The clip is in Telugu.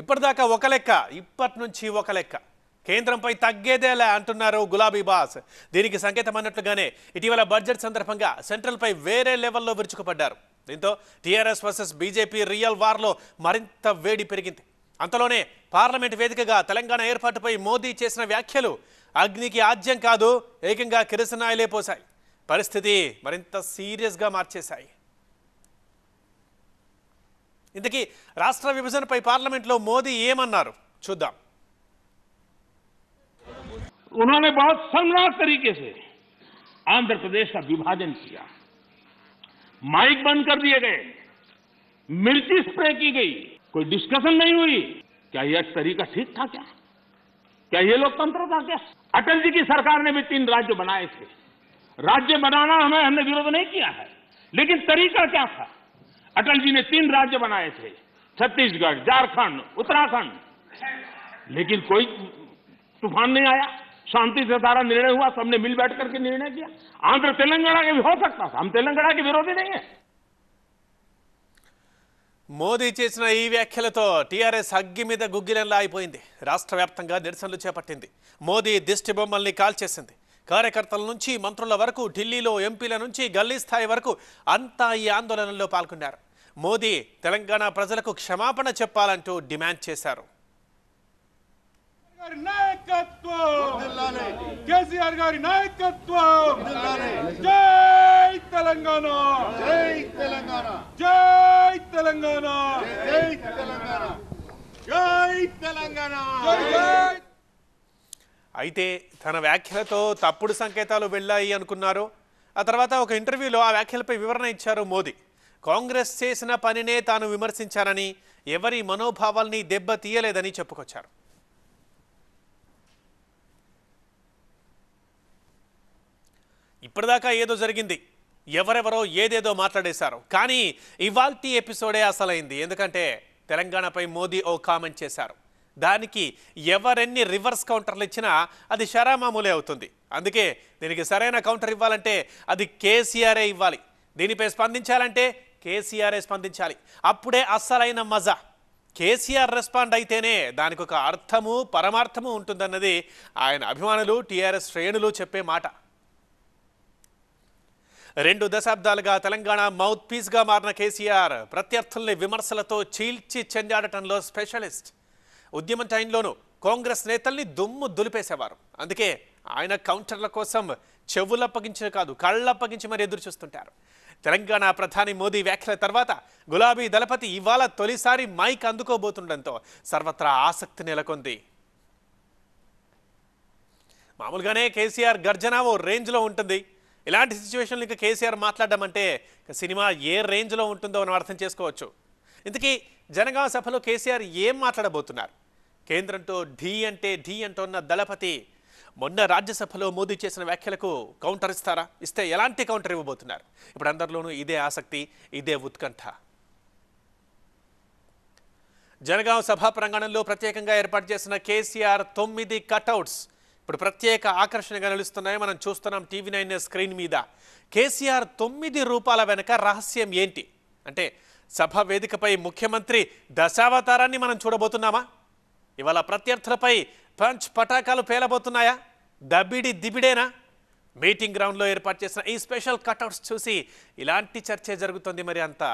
ఇప్పటిదాకా ఒక లెక్క ఇప్పటి నుంచి ఒక లెక్క కేంద్రంపై తగ్గేదేలా అంటున్నారు గులాబీ బాస్ దీనికి సంకేతం అన్నట్లుగానే ఇటీవల బడ్జెట్ సందర్భంగా సెంట్రల్పై వేరే లెవెల్లో విరుచుకుపడ్డారు దీంతో టీఆర్ఎస్ వర్సెస్ బీజేపీ రియల్ వార్లో మరింత వేడి పెరిగింది అంతలోనే పార్లమెంట్ వేదికగా తెలంగాణ ఏర్పాటుపై మోదీ చేసిన వ్యాఖ్యలు అగ్నికి ఆజ్యం కాదు ఏకంగా కిరసనాయలే పోశాయి పరిస్థితి మరింత సీరియస్గా మార్చేశాయి राष्ट्र రాష్ట్ర విభజనపై పార్లమెంట్లో మోదీ एम చూద్దాం उन्होंने बहुत संगनाश तरीके से आंध्र प्रदेश का विभाजन किया माइक बंद कर दिए गए मिर्ची स्प्रे की गई कोई डिस्कशन नहीं हुई क्या यह तरीका ठीक था क्या क्या ये लोकतंत्र था क्या अटल जी की सरकार ने भी तीन राज्य बनाए थे राज्य बनाना हमें हमने विरोध नहीं किया है लेकिन तरीका क्या था अटल जी ने तीन राज्य बनाए थे छत्तीसगढ़ झारखंड उत्तराखंड लेकिन कोई तूफान नहीं आया शांति से सारा निर्णय हुआ सबने मिल बैठ करके निर्णय किया आंध्र तेलंगाना के भी हो सकता था हम तेलंगाना के विरोधी नहीं है మోదీ చేసిన ఈ వ్యాఖ్యలతో టీఆర్ఎస్ అగ్గి మీద గుగ్గిలంలా అయిపోయింది రాష్ట్ర వ్యాప్తంగా నిరసనలు చేపట్టింది మోదీ దిష్టి బొమ్మల్ని కాల్చేసింది కార్యకర్తల నుంచి మంత్రుల వరకు ఢిల్లీలో ఎంపీల నుంచి గల్లీ స్థాయి వరకు అంతా ఈ ఆందోళనలో పాల్గొన్నారు మోదీ తెలంగాణ ప్రజలకు క్షమాపణ చెప్పాలంటూ డిమాండ్ చేశారు నాయకత్వం జై తెలంగాణ జై తెలంగాణ జై తెలంగాణ అయితే తన వ్యాఖ్యలతో తప్పుడు సంకేతాలు వెళ్ళాయి అనుకున్నారు ఆ తర్వాత ఒక ఇంటర్వ్యూలో ఆ వ్యాఖ్యలపై వివరణ ఇచ్చారు మోదీ కాంగ్రెస్ చేసిన పనినే తాను విమర్శించారని ఎవరి మనోభావాల్ని దెబ్బ తీయలేదని చెప్పుకొచ్చారు ఇప్పటిదాకా ఏదో జరిగింది ఎవరెవరో ఏదేదో మాట్లాడేశారు కానీ ఇవాల్టి ఎపిసోడే అసలైంది ఎందుకంటే తెలంగాణపై మోదీ ఓ కామెంట్ చేశారు దానికి ఎవరెన్ని రివర్స్ కౌంటర్లు ఇచ్చినా అది షరామామూలే అవుతుంది అందుకే దీనికి సరైన కౌంటర్ ఇవ్వాలంటే అది కేసీఆరే ఇవ్వాలి దీనిపై స్పందించాలంటే కేసీఆరే స్పందించాలి అప్పుడే అస్సలైన మజా కేసీఆర్ రెస్పాండ్ అయితేనే దానికి ఒక అర్థము పరమార్థము ఉంటుందన్నది ఆయన అభిమానులు టీఆర్ఎస్ శ్రేణులు చెప్పే మాట రెండు దశాబ్దాలుగా తెలంగాణ మౌత్ పీస్గా మారిన కేసీఆర్ ప్రత్యర్థుల్ని విమర్శలతో చీల్చి చెందాడటంలో స్పెషలిస్ట్ ఉద్యమం టైంలోనూ కాంగ్రెస్ నేతల్ని దుమ్ము దులిపేసేవారు అందుకే ఆయన కౌంటర్ల కోసం చెవులప్పగించిన కాదు కళ్ళప్పగించి మరి ఎదురు చూస్తుంటారు తెలంగాణ ప్రధాని మోదీ వ్యాఖ్యల తర్వాత గులాబీ దళపతి ఇవాళ తొలిసారి మైక్ అందుకోబోతుండటంతో సర్వత్రా ఆసక్తి నెలకొంది మామూలుగానే కేసీఆర్ గర్జన ఓ రేంజ్లో ఉంటుంది ఇలాంటి సిచ్యువేషన్లు ఇంకా కేసీఆర్ మాట్లాడడం అంటే సినిమా ఏ రేంజ్లో ఉంటుందో మనం అర్థం చేసుకోవచ్చు ఇంతకీ జనగామ సభలో కేసీఆర్ ఏం మాట్లాడబోతున్నారు కేంద్రంతో ఢీ అంటే ఢీ అంటున్న దళపతి మొన్న రాజ్యసభలో మోదీ చేసిన వ్యాఖ్యలకు కౌంటర్ ఇస్తారా ఇస్తే ఎలాంటి కౌంటర్ ఇవ్వబోతున్నారు ఇప్పుడు అందరిలోనూ ఇదే ఆసక్తి ఇదే ఉత్కంఠ జనగాం సభా ప్రాంగణంలో ప్రత్యేకంగా ఏర్పాటు చేసిన కేసీఆర్ తొమ్మిది కటౌట్స్ ఇప్పుడు ప్రత్యేక ఆకర్షణగా నిలుస్తున్నాయి మనం చూస్తున్నాం టీవీ నైన్ స్క్రీన్ మీద కేసీఆర్ తొమ్మిది రూపాల వెనక రహస్యం ఏంటి అంటే సభ వేదికపై ముఖ్యమంత్రి దశావతారాన్ని మనం చూడబోతున్నామా ఇవాళ ప్రత్యర్థులపై పంచ్ పటాకాలు పేలబోతున్నాయా దబిడి దిబిడేనా మీటింగ్ గ్రౌండ్లో ఏర్పాటు చేసిన ఈ స్పెషల్ కట్అవుట్స్ చూసి ఇలాంటి చర్చే జరుగుతుంది మరి అంతా